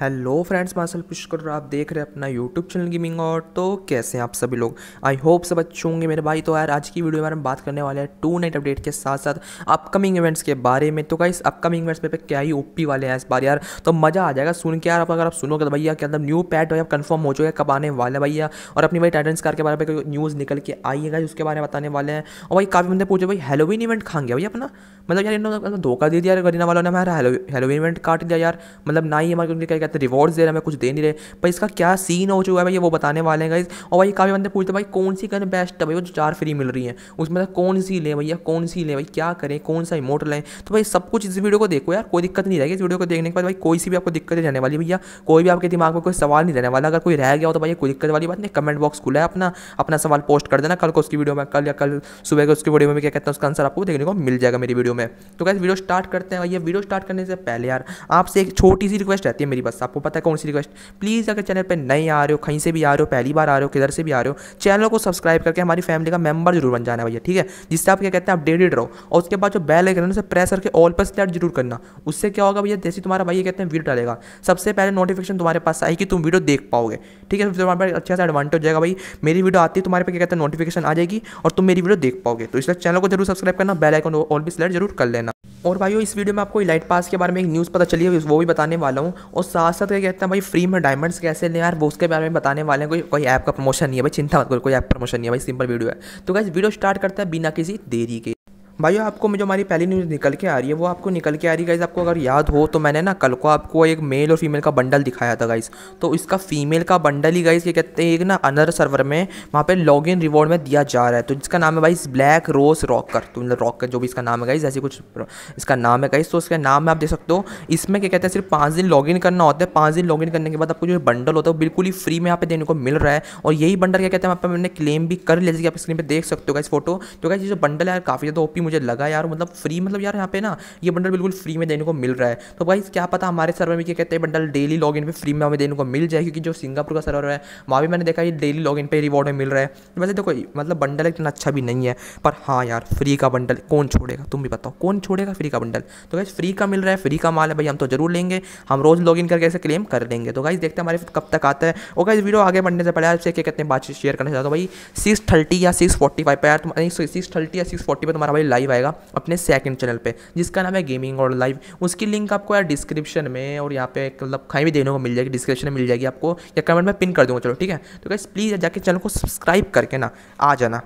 hello friends martial Pushkar आप देख रहे हैं अपना यूट्यूब चैनल गेमिंग और तो कैसे हैं आप सभी लोग आई होप सब अच्छे होंगे मेरे भाई तो यार आज की वीडियो में हम बात करने वाले हैं टू नाइट अपडेट के साथ साथ अपकमिंग इवेंट्स के बारे में तो इस अपकमिंग इवेंट्स पे, पे क्या ही ओपी वाले हैं इस बार यार तो मज़ा आ जाएगा सुन के यार आप अगर आप सुनोगे तो भैया क्या न्यू मतलब तो पैट हो कन्फर्म हो जाएगा कब आने वाला भैया और अपनी भाई टाइटेंस कार के बारे में न्यूज़ निकल के आइएगा उसके बारे में बताने वाले हैं और भाई काफ़ी बंदे पूछे भाई हेलोविन इवेंट खाएंगे भैया अपना मतलब यार इन्होंने धोखा दे दिया गरीना वालों ने हमारा हेलोविन इवेंट काट दिया यार मतलब ना ही हमारे कहते हैं दे रहे हैं कुछ दे नहीं रहे भाई इसका क्या सीन हो चुका है भाई वो बताने वाले हैं गाइज और भाई काफ़ी बंदे पूछते भाई कौन सी गन बेस्ट है भाई वो चार फ्री मिल रही है उसमें से कौन सी लें भैया कौन सी लें भाई क्या करें कौन सा इमोट लें तो भाई सब कुछ इस वीडियो को देखो यार कोई दिक्कत नहीं रहेगी इस वीडियो को देखने के बाद भाई कोई सी भी आपको दिक्कत रहने वाली भैया कोई भी आपके दिमाग में कोई सवाल नहीं रहने वाला अगर कोई रह गया हो तो भाई कोई दिक्कत वाली बात नहीं कमेंट बॉक्स खुला है अपना अपना सवाल पोस्ट कर देना कल को उसकी वीडियो में कल या कल सुबह के उसकी वीडियो में क्या कहता हूँ उसका आंसर आपको देखने को मिल जाएगा मेरी वीडियो में तो कैसे वीडियो स्टार्ट करते हैं भैया वीडियो स्टार्ट करने से पहले यार आपसे एक छोटी सी रिक्वेस्ट रहती है मेरी बस रिक्वेस्ट आपको पता है कौन सी रिक्वेस्ट प्लीज़ अगर चैनल पर नहीं आ रहे हो कहीं से भी आ रहे हो पहली बार आ रहे हो किधर से भी आ रहे हो चैनल को सब्सक्राइब करके हमारी फैमिली का मेंबर जरूर बन जाना भैया ठीक है जिससे आप क्या कहते हैं अपडेटेड रहो और उसके बाद जो बेल आइकन है उसे प्रेस करके ऑल पर सिलेक्ट जरूर करना उससे क्या होगा भैया जैसे तुम्हारा भाई कहते हैं वीडियो डालेगा सबसे पहले नोटिफिकेशन तुम्हारे पास आएगी तुम वीडियो देख पाओगे ठीक है तुम्हारे पास अच्छा सा एडवांटेज हो जाएगा भाई मेरी वीडियो आती है तुम्हारे पे क्या कहते हैं नोटिफिकेशन आ जाएगी और तुम मेरी वीडियो देख पाओगे तो इसलिए चैनल को जरूर सब्सक्राइब करना बेल आइकन ऑल भी सिलेक्ट जरूर कर लेना और भाई इस वीडियो में आपको लाइट पास के बारे में एक न्यूज़ पता चली है वो भी बताने वाला हूँ और साथ साथ क्या कहते हैं भाई फ्री में डायमंड्स कैसे लें यार वो उसके बारे में बताने वाले हैं कोई कोई ऐप का प्रमोशन नहीं है भाई चिंता मत कोई ऐप प्रमोशन नहीं है भाई सिंपल वीडियो है तो क्या वीडियो स्टार्ट करता है बिना किसी देरी के भाई आपको जो हमारी पहली न्यूज़ निकल के आ रही है वो आपको निकल के आ रही है गाइज़ आपको अगर याद हो तो मैंने ना कल को आपको एक मेल और फीमेल का बंडल दिखाया था गाइज़ तो इसका फीमेल का बंडल ही गाइज़ ये कहते हैं एक ना अनर सर्वर में वहाँ पे लॉग इन रिवॉर्ड में दिया जा रहा है तो जिसका नाम है भाई ब्लैक रोज रॉकर तो मतलब रॉकर जो भी इसका नाम है गाइज़ ऐसे कुछ इसका नाम है गाइज़ तो उसका नाम में आप देख सकते हो इसमें क्या कहते हैं सिर्फ पाँच दिन लॉग करना होता है पाँच दिन लॉग करने के बाद आपको जो बंडल होता है वो बिल्कुल ही फ्री में यहाँ पे देने को मिल रहा है और यही बंडल क्या कहते हैं वहाँ पर मैंने क्लेम भी कर लिया जैसे कि आप स्क्रीन पर देख सकते हो गाइज फोटो तो गाइज ये जो बंडल है काफ़ी ज़्यादा ओपी मुझे लगा यार मतलब फ्री मतलब यार यहाँ पे ना ये बंडल बिल्कुल फ्री में देने को मिल रहा है तो भाई क्या पता हमारे सर्वर में क्या कहते हैं बंडल डेली लॉग पे फ्री में हमें देने को मिल जाए क्योंकि जो सिंगापुर का सर्वर है वहाँ भी मैंने देखा ये डेली लॉग पे रिवॉर्ड में मिल रहा है वैसे देखो मतलब बंडल इतना अच्छा भी नहीं है पर हाँ यार फ्री का बंडल कौन छोड़ेगा तुम भी बताओ कौन छोड़ेगा फ्री का बंडल तो भाई फ्री का मिल रहा है फ्री का माल है भाई हम तो जरूर लेंगे हम रोज़ लॉग करके ऐसे क्लेम कर देंगे तो गाइज देखते हैं हमारे कब तक आता है और गाइज वीडियो आगे बढ़ने से पहले आपसे क्या कहते हैं बातचीत शेयर करना चाहता हूँ भाई सिक्स थर्टी या सिक्स फोर्टी फाइव पर यार सिक्स थर्टी या सिक्स फोर्टी पर तुम्हारा भाई लाइव आएगा अपने सेकंड चैनल पे जिसका नाम है गेमिंग और लाइव उसकी लिंक आपको यार डिस्क्रिप्शन में और यहाँ पे मतलब कहीं भी देने को मिल जाएगी डिस्क्रिप्शन में मिल जाएगी आपको या कमेंट में पिन कर दूँगा चलो ठीक है तो गैस प्लीज़ जाके चैनल को सब्सक्राइब करके ना आ जाना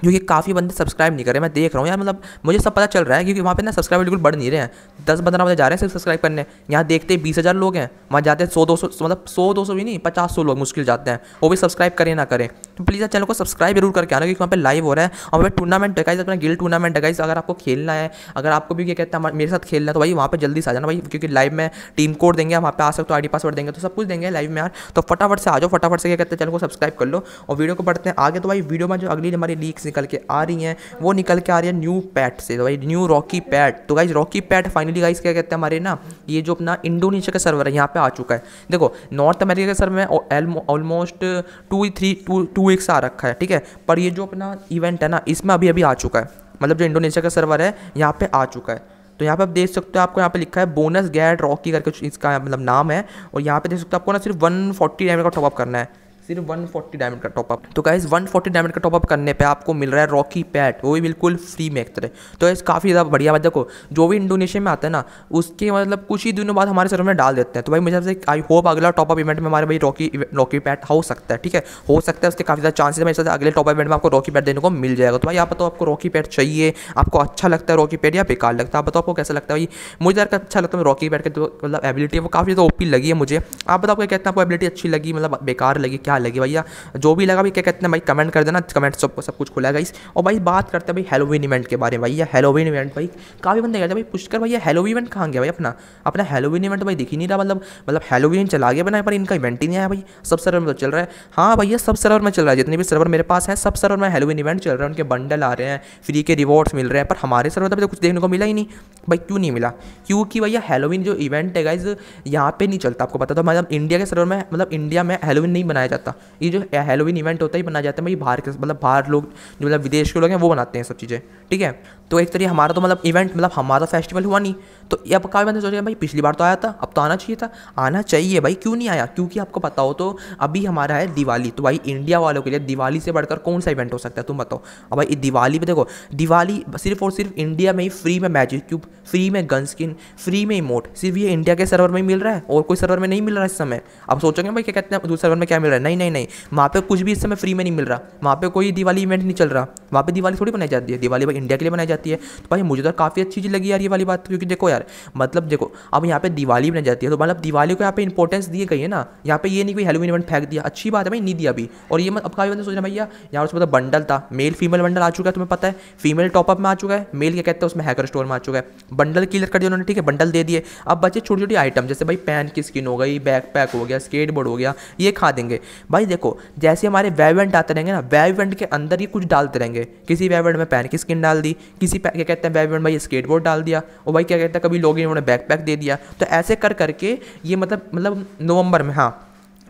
क्योंकि काफ़ी बंदे सब्सक्राइब नहीं कर रहे मैं देख रहा हूँ यार मतलब मुझे सब पता चल रहा है क्योंकि वहाँ पे ना सब्सक्राइब बिल्कुल बढ़ नहीं रहे हैं दस पंद्रह बजे जा रहे हैं सिर्फ सब्सक्राइब करने यहाँ देखते बीस हज़ार लोग हैं वहाँ जाते हैं सौ दो सौ मतलब सौ दो सौ भी नहीं पचास सौ लोग मुश्किल जाते हैं वो भी सब्सक्राइब करें ना करें तो प्लीज़ चैनल को सब्सक्राइब जरूर करके आना क्योंकि वहाँ पर लाइव हो रहा है और वहाँ पर टूर्नामेंट है अपना गिल टूर्नामेंट है अगर आपको खेलना है अगर आपको भी क्या कहता है मेरे साथ खेलना है तो भाई वहाँ पर जल्दी से आ जाना भाई क्योंकि लाइव में टीम कोड देंगे वहाँ पर आ सकते हो आई पासवर्ड देंगे तो सब कुछ देंगे लाइव में यार तो फटाफट से आ जाओ फटाफट से क्या कहते हैं चैनल को सब्सक्राइब कर लो और वीडियो को बढ़ते हैं आगे तो भाई वीडियो में जो अगली हमारी लीक बुक्स निकल के आ रही हैं वो निकल के आ रही है न्यू पैट से तो भाई न्यू रॉकी पैट तो guys Rocky pet finally guys क्या कहते हैं हमारे ना ये जो अपना इंडोनेशिया का सर्वर है यहाँ पे आ चुका है देखो नॉर्थ अमेरिका का सर्वर में almost two three two two weeks आ रखा है ठीक है पर ये जो अपना इवेंट है ना इसमें अभी अभी आ चुका है मतलब जो इंडोनेशिया का सर्वर है यहाँ पे आ चुका है तो यहाँ पे आप देख सकते हो आपको यहाँ पे लिखा है बोनस गैट रॉकी करके इसका मतलब नाम है और यहाँ पे देख सकते हो आपको ना सिर्फ वन फोर्टी का टॉपअप करना है सिर्फ 140 डायमंड का टॉपअप तो गाइज 140 डायमंड का टॉपअप करने पे आपको मिल रहा है रॉकी पैट वो भी बिल्कुल फ्री में एक तरह तो इस काफ़ी ज़्यादा बढ़िया बात देखो जो भी इंडोनेशिया में आता है ना उसके मतलब कुछ ही दिनों बाद हमारे सर में डाल देते हैं तो भाई मुझे आई होप अगला टॉपअप इवेंट में हमारे भाई रॉकी रॉकी पैट हो सकता है ठीक है हो सकता है उसके काफ़ी ज़्यादा चांसेस मेरे अगले टॉपअप इवेंट में आपको रॉकी पैट देने को मिल जाएगा तो भाई आप बताओ आपको रॉकी पैट चाहिए आपको अच्छा लगता है रॉकी पैट या बेकार लगता है आप बताओ आपको कैसा लगता है भाई मुझे यार अच्छा लगता है रॉकी तो पैट के तो मतलब एबिलिटी वो काफ़ी ज़्यादा ओपी लगी है मुझे आप बताओ क्या कहते हैं आपको एबिलिटी अच्छी लगी मतलब बेकार लगी क्या क्या लगी भैया जो भी लगा भी क्या कहते हैं भाई कमेंट कर देना कमेंट सब सब कुछ खुला गाइस और भाई बात करते हैं भाई हेलोविन इवेंट के बारे में भैया हेलोविन इवेंट भाई काफ़ी बंदे कहते हैं भाई पुष्कर भैया हेलोविन इवेंट कहाँ गया भाई अपना अपना हेलोविन तो, इवेंट भाई दिख ही नहीं रहा मतलब मतलब हेलोविन चला गया बना पर इनका इवेंट ही नहीं आया भाई सब सर्वर में तो चल रहा है हाँ भैया सब सर्वर में चल रहा है जितने भी सर्वर मेरे पास है सब सर्वर में हेलोविन इवेंट चल रहा है उनके बंडल आ रहे हैं फ्री के रिवॉर्ड्स मिल रहे हैं पर हमारे सर्वर तो कुछ देखने को मिला ही नहीं भाई क्यों नहीं मिला क्योंकि भैया हेलोविन जो इवेंट है गाइज यहाँ पे नहीं चलता आपको पता तो मतलब इंडिया के सर्वर में मतलब इंडिया में हेलोविन नहीं बनाया जाता जाता ये जो हेलोविन इवेंट होता है ये बनाया जाता है भाई मतलब बाहर के मतलब बाहर लोग जो मतलब विदेश के लोग हैं वो बनाते हैं सब चीज़ें ठीक है तो एक तरीके हमारा तो मतलब इवेंट मतलब हमारा फेस्टिवल हुआ नहीं तो ये अब काफ़ी बंदे सोच रहे भाई पिछली बार तो आया था अब तो आना चाहिए था आना चाहिए भाई क्यों नहीं आया क्योंकि आपको पता हो तो अभी हमारा है दिवाली तो भाई इंडिया वालों के लिए दिवाली से बढ़कर कौन सा इवेंट हो सकता है तुम बताओ अब भाई दिवाली पर देखो दिवाली सिर्फ और सिर्फ इंडिया में ही फ्री में मैजिक क्यूब फ्री में गन स्किन फ्री में इमोट सिर्फ ये इंडिया के सर्वर में मिल रहा है और कोई सर्वर में नहीं मिल रहा है इस समय अब सोचोगे भाई क्या कहते हैं दूसरे सर्वर में क्या मिल रहा है नहीं नहीं नहीं वहाँ पर कुछ भी इस समय फ्री में नहीं मिल रहा वहाँ पर कोई दिवाली इवेंट नहीं चल रहा वहाँ पर दिवाली थोड़ी बनाई जाती है दिवाली भाई इंडिया के लिए बनाई जाती है तो भाई मुझे तो काफ़ी अच्छी चीज़ लगी यार ये वाली बात क्योंकि देखो यार मतलब देखो अब यहाँ पर दिवाली बनाई जाती है तो मतलब दिवाली को यहाँ पे इंपॉर्टेंस दिए गई है ना यहाँ पे ये नहीं कोई हेलोविन इवेंट फेंक दिया अच्छी बात है भाई नहीं दिया अभी और ये मतलब अब काफ़ी बंदे सोच रहे भैया यहाँ उसमें तो बंडल था मेल फीमेल बंडल आ चुका है तुम्हें पता है फीमेल टॉपअप में आ चुका है मेल क्या कहते हैं उसमें हैकर स्टोर में आ चुका है बंडल क्लियर कर दिया उन्होंने ठीक है बंडल दे दिए अब बच्चे छोटी छोटी आइटम जैसे भाई पैन की स्किन हो गई बैक पैक हो गया स्केट बोर्ड हो गया ये खा देंगे भाई देखो जैसे हमारे वेव इवेंट आते रहेंगे ना वेव इवेंट के अंदर ही कुछ डालते रहेंगे किसी बैकबैंड में पैन की स्किन डाल दी किसी क्या कहते हैं बैकबैंड भाई स्केटबोर्ड डाल दिया और भाई क्या कहते हैं कभी लोग इन्होंने बैकपैक दे दिया तो ऐसे कर करके ये मतलब मतलब नवंबर में हाँ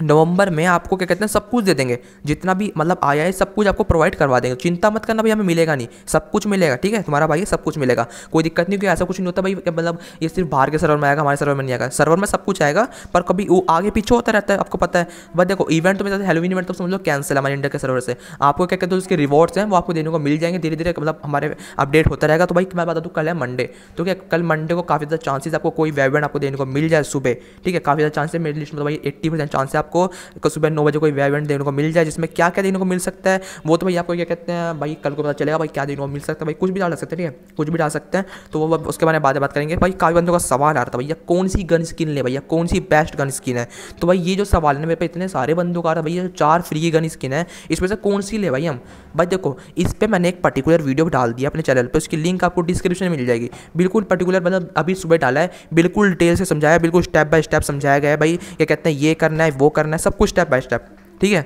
नवंबर में आपको क्या कहते हैं सब कुछ दे देंगे जितना भी मतलब आया है सब कुछ आपको प्रोवाइड करवा देंगे चिंता मत करना भाई हमें मिलेगा नहीं सब कुछ मिलेगा ठीक है तुम्हारा भाई सब कुछ मिलेगा कोई दिक्कत नहीं क्योंकि ऐसा कुछ नहीं होता भाई मतलब ये सिर्फ बाहर के सर्वर में आएगा हमारे सर्वर में नहीं आएगा सर्वर में सब कुछ आएगा पर कभी वो आगे पीछे होता रहता है आपको पता है बट देखो इवेंट तो मेरे साथ हेलोविन इवेंट तो समझ लो कैंसिल हमारे इंडिया के सर्वर से आपको क्या कहते हैं उसके रिवॉर्ड्स हैं वो आपको देने को मिल जाएंगे धीरे धीरे मतलब हमारे अपडेट होता रहेगा तो भाई मैं बता दूँ कल है मंडे तो क्या कल मंडे को काफ़ी ज़्यादा चांसेस आपको कोई वेवेंट आपको देने को मिल जाए सुबह ठीक है काफ़ी ज़्यादा चांसेस मेरे लिस्ट में तो भाई एट्टी परसेंट चांसेस आपको सुबह नौ बजे कोई इवेंट देखने को मिल जाए जिसमें क्या क्या देखने को मिल सकता है वो तो भाई आपको क्या कहते हैं भाई कल को पता चलेगा भाई क्या देखने को मिल सकता है भाई कुछ भी डाल सकते हैं ठीक है कुछ भी डाल सकते हैं तो वो उसके बारे में बाद बात करेंगे भाई काफ़ी बंदों का सवाल आ रहा था भैया कौन सी गन स्किन ले भैया कौन सी बेस्ट गन स्किन है तो भाई ये जो सवाल है मेरे पे इतने सारे बंदों का आ रहा है भैया चार फ्री गन स्किन है इसमें से कौन सी ले भाई हम भाई देखो इस पर मैंने एक पर्टिकुलर वीडियो डाल दिया अपने चैनल पर उसकी लिंक आपको डिस्क्रिप्शन में मिल जाएगी बिल्कुल पर्टिकुलर मतलब अभी सुबह डाला है बिल्कुल डिटेल से समझाया बिल्कुल स्टेप बाय स्टेप समझाया गया है भाई क्या कहते हैं ये करना है वो करना है सब कुछ स्टेप बाय स्टेप ठीक है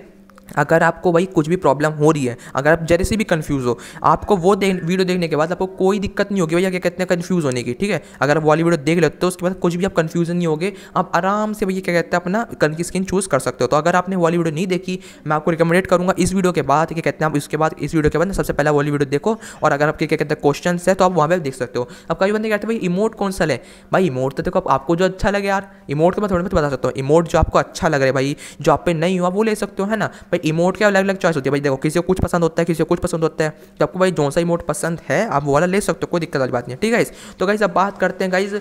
अगर आपको भाई कुछ भी प्रॉब्लम हो रही है अगर आप जैसे भी कन्फ्यूज़ हो आपको वो देख वीडियो देखने के बाद आपको कोई दिक्कत नहीं होगी भैया क्या कहते हैं कन्फ्यूज़ होने की ठीक है अगर आप वाली वीडियो देख लेते हो उसके बाद कुछ भी आप कन्फ्यूजन नहीं होगे आप आराम से भैया क्या कहते हैं अपना कन की स्किन चूज़ कर सकते हो तो अगर आपने वाली वीडियो नहीं देखी मैं आपको रिकमेंडेड करूँगा इस वीडियो के बाद क्या कहते हैं आप इसके बाद इस वीडियो के बाद सबसे पहले वाली वीडियो देखो और अगर आपके क्या कहते हैं क्वेश्चन है तो आप वहाँ पर देख सकते हो अब कई बंदे कहते हैं भाई इमोट कौन सा है भाई इमोट तो देखो आपको जो अच्छा लगे यार इमोट तो मैं थोड़ा बहुत बता सकता हूँ इमोट जो आपको अच्छा लग रहा है भाई जो आप पे नहीं हुआ वो ले सकते हो है ना भाई इमोट के अलग अलग चॉइस होती है भाई देखो किसी को कुछ पसंद होता है किसी को कुछ पसंद होता है तो आपको भाई जोन सा इमोट पसंद है आप वो वाला ले सकते हो कोई दिक्कत वाली बात नहीं है ठीक है इस तो गाइज अब बात करते हैं गाइज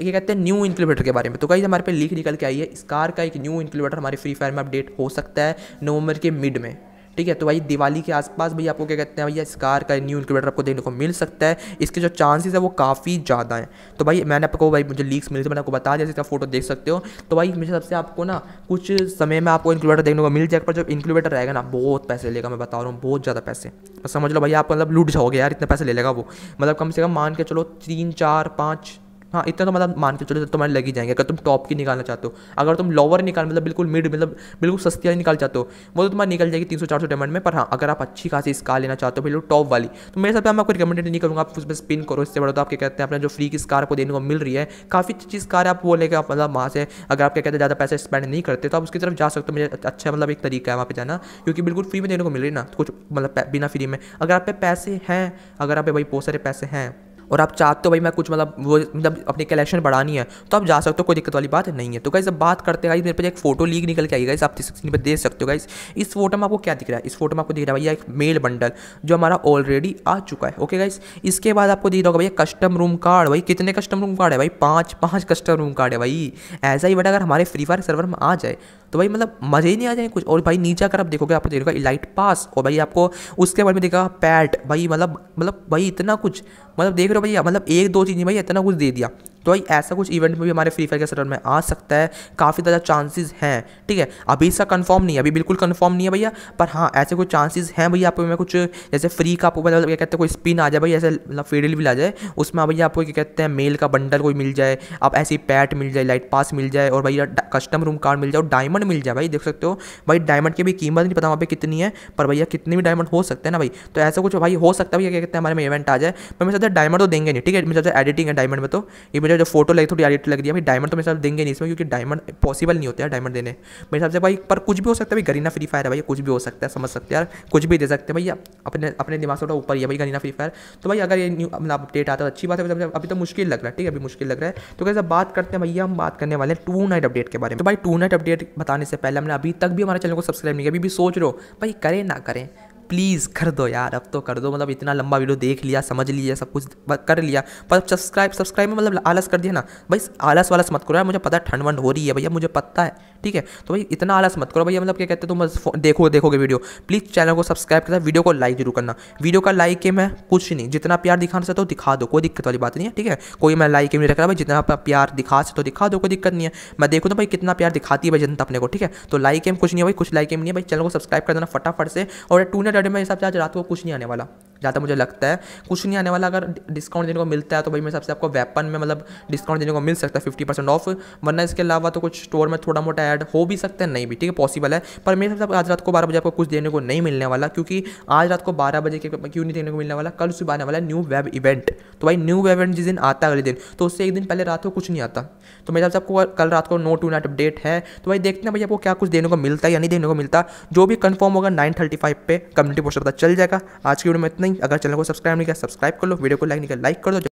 ये कहते हैं न्यू इंक्लूबेटर के बारे में तो गाइज हमारे पे लीक निकल के आई है इस कार का एक न्यू इंक्लूबेटर हमारे फ्री फायर में अपडेट हो सकता है नवंबर के मिड में ठीक है तो भाई दिवाली के आसपास भाई आपको क्या कहते हैं भैया इस कार का न्यू इंक्यूबेटर आपको देखने को मिल सकता है इसके जो चांसेस है वो काफ़ी ज़्यादा हैं तो भाई मैंने आपको भाई मुझे लीक्स मिली थे मैंने आपको बता दिया इसका फोटो देख सकते हो तो भाई मेरे सबसे आपको ना कुछ समय में आपको इंक्यूबेटर देखने को मिल जाएगा पर जब इंक्यूबेटर रहेगा ना बहुत पैसे लेगा मैं बता रहा हूँ बहुत ज़्यादा पैसे तो समझ लो भैया आप मतलब लूट जाओगे यार इतने पैसे ले लेगा वो मतलब कम से कम मान के चलो तीन चार पाँच हाँ इतना तो मतलब मान के चलो तुम्हारे लग ही जाएंगे अगर तुम टॉप की निकालना चाहते हो अगर तुम लोअर निकाल मतलब बिल्कुल मिड मतलब बिल्कुल सस्ती वाली निकाल चाहते हो वो तो तुम्हारी निकल जाएगी तीन सौ चार सौ डायमंड में पर हाँ अगर आप अच्छी खासी स्कार लेना चाहते हो बिल्कुल टॉप वाली तो मेरे हिसाब से मैं आपको रिकमेंडेड नहीं करूँगा आप उसमें स्पिन करो इससे बड़ा तो आप क्या कहते हैं अपना जो फ्री की स्कार को देने को मिल रही है काफ़ी अच्छी स्कार आप वो लेकर आप मतलब वहाँ से अगर आप क्या कहते हैं ज़्यादा पैसे स्पेंड नहीं करते तो आप उसकी तरफ जा सकते हो मुझे अच्छा मतलब एक तरीका है वहाँ पर जाना क्योंकि बिल्कुल फ्री में देने को मिल रही ना कुछ मतलब बिना फ्री में अगर आप पे पैसे हैं अगर आप भाई बहुत सारे पैसे हैं और आप चाहते हो भाई मैं कुछ मतलब वो मतलब अपनी कलेक्शन बढ़ानी है तो आप जा सकते हो कोई दिक्कत वाली बात नहीं है तो गाइज़ अब बात करते हैं मेरे पे एक फोटो लीक निकल के आई गाइस आप स्क्रीन पर देख सकते हो गाइस इस फोटो में आपको क्या दिख रहा है इस फोटो में आपको दिख रहा है भैया एक मेल बंडल जो हमारा ऑलरेडी आ चुका है ओके गाइस इसके बाद आपको दिख रहा होगा भैया कस्टम रूम कार्ड भाई कितने कस्टम रूम कार्ड है भाई पाँच पाँच कस्टम रूम कार्ड है भाई ऐसा ही बट अगर हमारे फ्री फायर सर्वर में आ जाए तो भाई मतलब मज़े ही नहीं आ जाए कुछ और भाई नीचे अगर आप देखोगे आपको देखोगे इलाइट पास और भाई आपको उसके बाद में देखा पैट भाई मतलब मतलब भाई इतना कुछ मतलब देख रहे हो भैया मतलब एक दो चीज़ें भाई इतना कुछ दे दिया तो भाई ऐसा कुछ इवेंट में भी हमारे फ्री फायर के सर्वर में आ सकता है काफ़ी ज़्यादा चांसेस हैं ठीक है अभी इसका कन्फर्म नहीं है अभी बिल्कुल कन्फर्म नहीं है भैया पर हाँ ऐसे कुछ चांसेस हैं भैया आपको मैं कुछ जैसे फ्री का आपको मतलब क्या कहते हैं कोई स्पिन आ जाए भैया ऐसे मतलब फेडल भी आ जाए उसमें भैया आपको क्या कहते हैं मेल का बंडल कोई मिल जाए आप ऐसी पैट मिल जाए लाइट पास मिल जाए और भैया कस्टम रूम कार्ड मिल जाए और डायमंड मिल जाए भाई देख सकते हो भाई डायमंड की भी कीमत नहीं पता वहाँ पर कितनी है पर भैया कितने भी डायमंड हो सकते हैं ना भाई तो ऐसा कुछ भाई हो सकता है भैया क्या कहते हैं हमारे में इवेंट आ जाए पर मैं साथ डायमंड तो देंगे नहीं ठीक है मेरे साथ एडिटिंग है डायमंड में तो ये मुझे मेरा जो फोटो लगी थोड़ी एडिट लग रही है भाई डायमंड तो मेरे साथ देंगे नहीं इसमें क्योंकि डायमंड पॉसिबल नहीं होता है डायमंड देने मेरे हिसाब से भाई पर कुछ भी हो सकता है भाई गरीना फ्री फायर है भाई कुछ भी हो सकता है समझ सकते हैं यार कुछ भी दे सकते हैं भैया अपने अपने दिमाग से थोड़ा ऊपर ही है भाई गरीना फ्री फायर तो भाई अगर ये न्यू मतलब अपडेट आता है तो अच्छी बात है मतलब अभी तो मुश्किल लग रहा है ठीक है अभी मुश्किल लग रहा है तो कैसे बात करते हैं भैया हम बात करने वाले हैं टू नाइट अपडेट के बारे में तो भाई टू नाइट अपडेट बताने से पहले हमने अभी तक भी हमारे चैनल को सब्सक्राइब नहीं किया अभी भी सोच रहे हो भाई करें ना करें प्लीज़ कर दो यार अब तो कर दो मतलब इतना लंबा वीडियो देख लिया समझ लिया सब कुछ कर लिया पर सब्सक्राइब सब्सक्राइब में मतलब आलस कर दिया ना भाई आलस वालस मत करो यार मुझे पता है ठंड वंड हो रही है भैया मुझे पता है ठीक है तो भाई इतना आलस मत करो भैया मतलब क्या कहते हैं तुम देखो देखोगे वीडियो प्लीज़ चैनल को सब्सक्राइब करना वीडियो को लाइक जरूर करना वीडियो का लाइक के मैं कुछ नहीं जितना प्यार दिखाना चाहते हो दिखा दो कोई दिक्कत वाली बात नहीं है ठीक है कोई मैं लाइक नहीं रख रहा भाई जितना प्यार दिखा सकते हो दिखा दो कोई दिक्कत नहीं है मैं देखूँ तो भाई कितना प्यार दिखाती है भाई जनता अपने को ठीक है तो लाइक एम कुछ नहीं है भाई कुछ लाइक एम नहीं है भाई चैनल को सब्सक्राइब कर देना फटाफट से और टूनर सैटरडे में हिसाब से आज रात को कुछ नहीं आने वाला ज़्यादा मुझे लगता है कुछ नहीं आने वाला अगर डिस्काउंट देने को मिलता है तो भाई मेरे हिसाब से आपको वेपन में मतलब डिस्काउंट देने को मिल सकता है फिफ्टी परसेंट ऑफ वरना इसके अलावा तो कुछ स्टोर में थोड़ा मोटा ऐड हो भी सकता है नहीं भी ठीक है पॉसिबल है पर मेरे हिसाब से आज रात को बारह बजे आपको कुछ देने को नहीं मिलने वाला क्योंकि आज रात को बारह बजे के क्यों नहीं देने को मिलने वाला कल सुबह आने वाला न्यू वेब इवेंट तो भाई न्यू वेब इवेंट जिस दिन आता है अगले दिन तो उससे एक दिन पहले रात को कुछ नहीं आता तो मेरे हिसाब से आपको कल रात को नो टू नाइट अपडेट है तो भाई देखते हैं भाई आपको क्या कुछ देने को मिलता है या नहीं देने को मिलता जो भी कन्फर्म होगा नाइन थर्टी फाइव पे कम्युनिटी पोस्ट पता चल जाएगा आज की वीडियो में इतना ही अगर चैनल को सब्सक्राइब नहीं किया सब्सक्राइब कर लो वीडियो को लाइक नहीं किया लाइक कर दो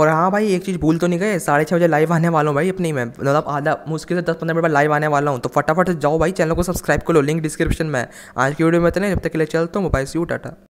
और हाँ भाई एक चीज़ भूल तो नहीं गए साढ़े छः बजे लाइव आने वाला हूँ भाई अपनी मैं मतलब आधा मुश्किल से दस पंद्रह मिनट बाद लाइव आने वाला हूँ तो फटाफट जाओ भाई चैनल को सब्सक्राइब कर लो लिंक डिस्क्रिप्शन में आज की वीडियो में इतने जब तक के लिए चलता हूँ मोबाइल से यू टाटा